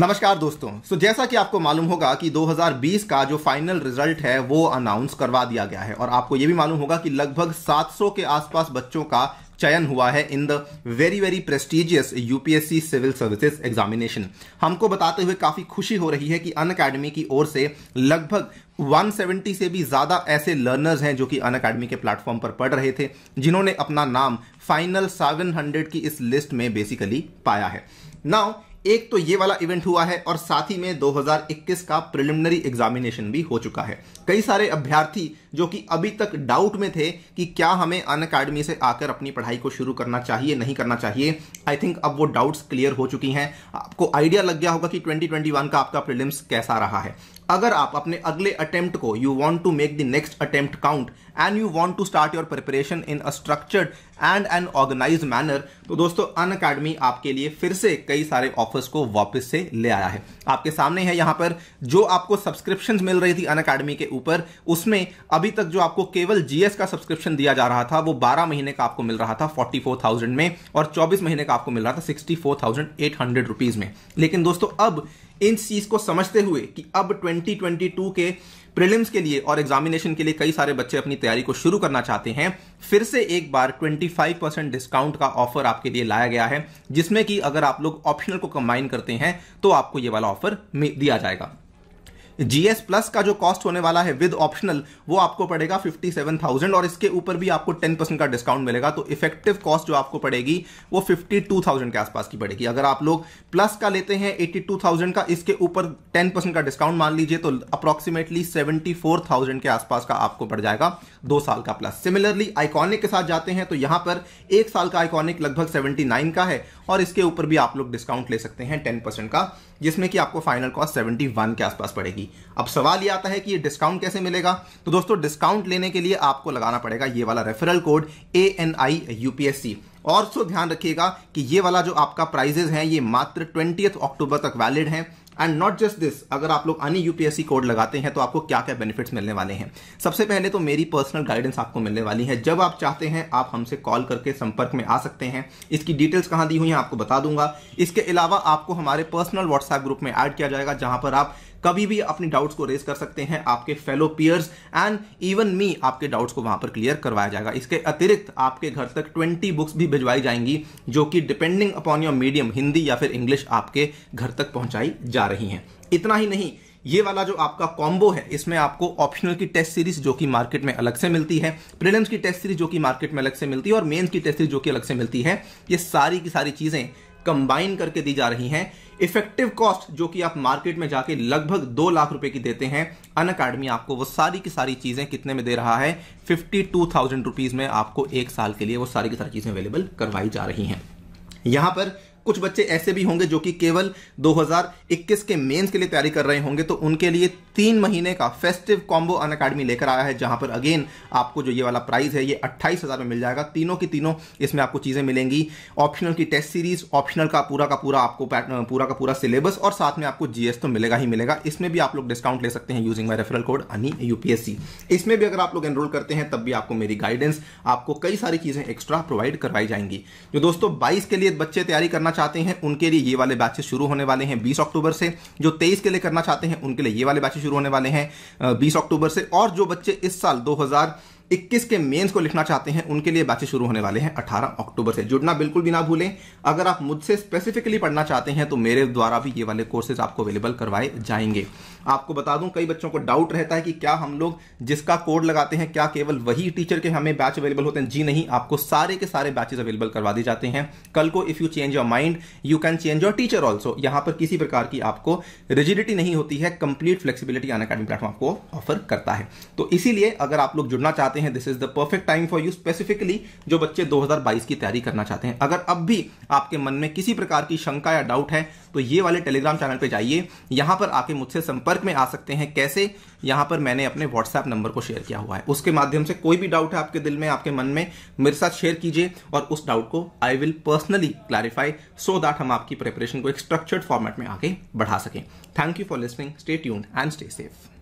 नमस्कार दोस्तों सो जैसा कि आपको मालूम होगा कि 2020 का जो फाइनल रिजल्ट है वो अनाउंस करवा दिया गया है और आपको ये भी मालूम होगा कि लगभग 700 के आसपास बच्चों का चयन हुआ है in the very very prestigious UPSC civil services examination हमको बताते हुए काफ़ी खुशी हो रही है कि अन अकेडमी की ओर से लगभग 170 से भी ज़्यादा ऐसे लर्नर्स हैं जो कि अन अकेडमी के प्लेटफॉर्म पर पढ़ रहे थे जिन्होंने अपना नाम फाइनल 700 की इस लिस्ट में बेसिकली पाया है नाउ एक तो ये वाला इवेंट हुआ है और साथ ही में 2021 का प्रिलिमिनरी एग्जामिनेशन भी हो चुका है कई सारे अभ्यर्थी जो कि अभी तक डाउट में थे कि क्या हमें अन अकेडमी से आकर अपनी पढ़ाई को शुरू करना चाहिए नहीं करना चाहिए आई थिंक अब वो डाउट्स क्लियर हो चुकी हैं आपको आइडिया लग गया होगा कि 2021 का आपका प्रिलिम्स कैसा रहा है अगर आप अपने अगले अटेम्प्ट को you want to make the next attempt count and you want to start your preparation in a structured and an organise manner तो दोस्तों अन अकेडमी आपके लिए फिर से कई सारे ऑफर्स को वापस से ले आया है आपके सामने है यहां पर जो आपको सब्सक्रिप्शन मिल रही थी अन अकेडमी के ऊपर उसमें अभी तक जो आपको केवल जीएस का सब्सक्रिप्शन दिया जा रहा था वो बारह महीने का आपको मिल रहा था फोर्टी में और चौबीस महीने का आपको मिल रहा था सिक्सटी फोर में लेकिन दोस्तों अब इन चीज को समझते हुए कि अब ट्वेंटी 2022 के प्रीलिम्स के लिए और एग्जामिनेशन के लिए कई सारे बच्चे अपनी तैयारी को शुरू करना चाहते हैं फिर से एक बार 25 परसेंट डिस्काउंट का ऑफर आपके लिए लाया गया है जिसमें कि अगर आप लोग ऑप्शनल को कंबाइन करते हैं तो आपको ये वाला ऑफर दिया जाएगा जीएस प्लस का जो कॉस्ट होने वाला है विद ऑप्शनल वो आपको पड़ेगा 57,000 और इसके ऊपर भी आपको 10 परसेंट का डिस्काउंट मिलेगा तो इफेक्टिव कॉस्ट जो आपको पड़ेगी वो 52,000 के आसपास की पड़ेगी अगर आप लोग प्लस का लेते हैं 82,000 का इसके ऊपर 10 परसेंट का डिस्काउंट मान लीजिए तो अप्रॉक्सीमेटली थाउजेंड के आसपास का आपको पड़ जाएगा दो साल का प्लस सिमिलरली आइकॉनिक के साथ जाते हैं तो यहां पर एक साल का आइकॉनिक लगभग नाइन का है और इसके ऊपर भी आप लोग डिस्काउंट ले सकते हैं टेन परसेंट का जिसमें कि आपको फाइनल कॉस्ट वन के आसपास पड़ेगी मिलेगी अब सवाल ये आता है कि ये डिस्काउंट कैसे मिलेगा तो दोस्तों डिस्काउंट लेने के लिए आपको लगाना पड़ेगा ये वाला referral code A N I U P S C और सो ध्यान रखिएगा कि ये वाला जो आपका प्राइजेज है ये मात्र ट्वेंटी अक्टूबर तक वैलिड है एंड नॉट जस्ट दिस अगर आप लोग अन्य यूपीएससी कोड लगाते हैं तो आपको क्या क्या बेनिफिट्स मिलने वाले हैं सबसे पहले तो मेरी पर्सनल गाइडेंस आपको मिलने वाली है जब आप चाहते हैं आप हमसे कॉल करके संपर्क में आ सकते हैं इसकी डिटेल्स कहाँ दी हुई हैं आपको बता दूंगा इसके अलावा आपको हमारे पर्सनल व्हाट्सएप ग्रुप में ऐड किया जाएगा जहां पर आप कभी भी अपने डाउट्स को रेज कर सकते हैं आपके fellow peers and even me आपके डाउट्स को वहां पर क्लियर करवाया जाएगा इसके अतिरिक्त आपके घर तक ट्वेंटी बुक्स भी भिजवाई जाएंगी जो कि depending upon your medium Hindi या फिर इंग्लिश आपके घर तक पहुंचाई जा रही हैं इतना ही नहीं ये वाला जो आपका कॉम्बो है इसमें आपको ऑप्शनल की टेस्ट सीरीज जो कि मार्केट में अलग से मिलती है प्रीलिम्स की टेस्ट सीरीज जो कि मार्केट में अलग से मिलती है और मेंस की टेस्ट सीरीज जो कि अलग से मिलती है ये सारी की सारी चीजें कंबाइन करके दी जा रही हैं इफेक्टिव कॉस्ट जो कि आप मार्केट में जाके लगभग दो लाख रुपए की देते हैं अन अकेडमी आपको वो सारी की सारी चीज़ें कितने में दे रहा है फिफ्टी टू थाउजेंड रुपीज़ में आपको एक साल के लिए वो सारी की सारी चीज़ें अवेलेबल करवाई जा रही हैं यहां पर कुछ बच्चे ऐसे भी होंगे जो कि केवल 2021 के मेंस के लिए तैयारी कर रहे होंगे तो उनके लिए तीन महीने का फेस्टिव कॉम्बो अन अकेडमी लेकर आया है जहां पर अगेन आपको जो ये वाला प्राइस है ये अट्ठाईस हज़ार में मिल जाएगा तीनों की तीनों इसमें आपको चीज़ें मिलेंगी ऑप्शनल की टेस्ट सीरीज ऑप्शनल का पूरा का पूरा आपको पूरा का पूरा सिलेबस और साथ में आपको जीएस तो मिलेगा ही मिलेगा इसमें भी आप लोग डिस्काउंट ले सकते हैं using my referral code ANI UPSC इसमें भी अगर आप लोग एनरोल करते हैं तब भी आपको मेरी गाइडेंस आपको कई सारी चीज़ें एक्स्ट्रा प्रोवाइड करवाई जाएंगी जो दोस्तों बाईस के लिए बच्चे तैयारी करना चाहते हैं उनके लिए ये वाले बैचेस शुरू होने वाले हैं बीस अक्टूबर से जो तेईस के लिए करना चाहते हैं उनके लिए ये वाले बैचेस शुरू होने वाले हैं बीस अक्टूबर से और जो बच्चे इस साल दो हजार 21 के मेंस को लिखना चाहते हैं उनके लिए बैचेस शुरू होने वाले हैं 18 अक्टूबर से जुड़ना बिल्कुल भी ना भूलें अगर आप मुझसे स्पेसिफिकली पढ़ना चाहते हैं तो मेरे द्वारा भी ये वाले कोर्सेज आपको अवेलेबल करवाए जाएंगे आपको बता दूं कई बच्चों को डाउट रहता है कि क्या हम लोग जिसका कोड लगाते हैं क्या केवल वही टीचर के हमें बैच अवेलेबल होते हैं जी नहीं आपको सारे के सारे बैचेज अवेलेबल करवा दिए जाते हैं कल को if you change your mind you can change your teacher also यहां पर किसी प्रकार की आपको रिजिडिटी नहीं होती है complete flexibility Unacademy platform आपको ऑफर करता है तो इसीलिए अगर आप लोग जुड़ना चाहते चाहते हैं this is the perfect time for you specifically जो बच्चे 2022 की तैयारी करना चाहते हैं अगर अब भी आपके मन में किसी प्रकार की शंका या डाउट है तो ये वाले टेलीग्राम चैनल पे जाइए यहां पर आके मुझसे संपर्क में आ सकते हैं कैसे यहां पर मैंने अपने व्हाट्सएप नंबर को शेयर किया हुआ है उसके माध्यम से कोई भी डाउट है आपके दिल में आपके मन में मेरे साथ शेयर कीजिए और उस डाउट को I will personally clarify so that हम आपकी प्रिपरेशन को एक स्ट्रक्चर्ड फॉर्मेट में आगे बढ़ा सकें thank you for listening stay tune and stay safe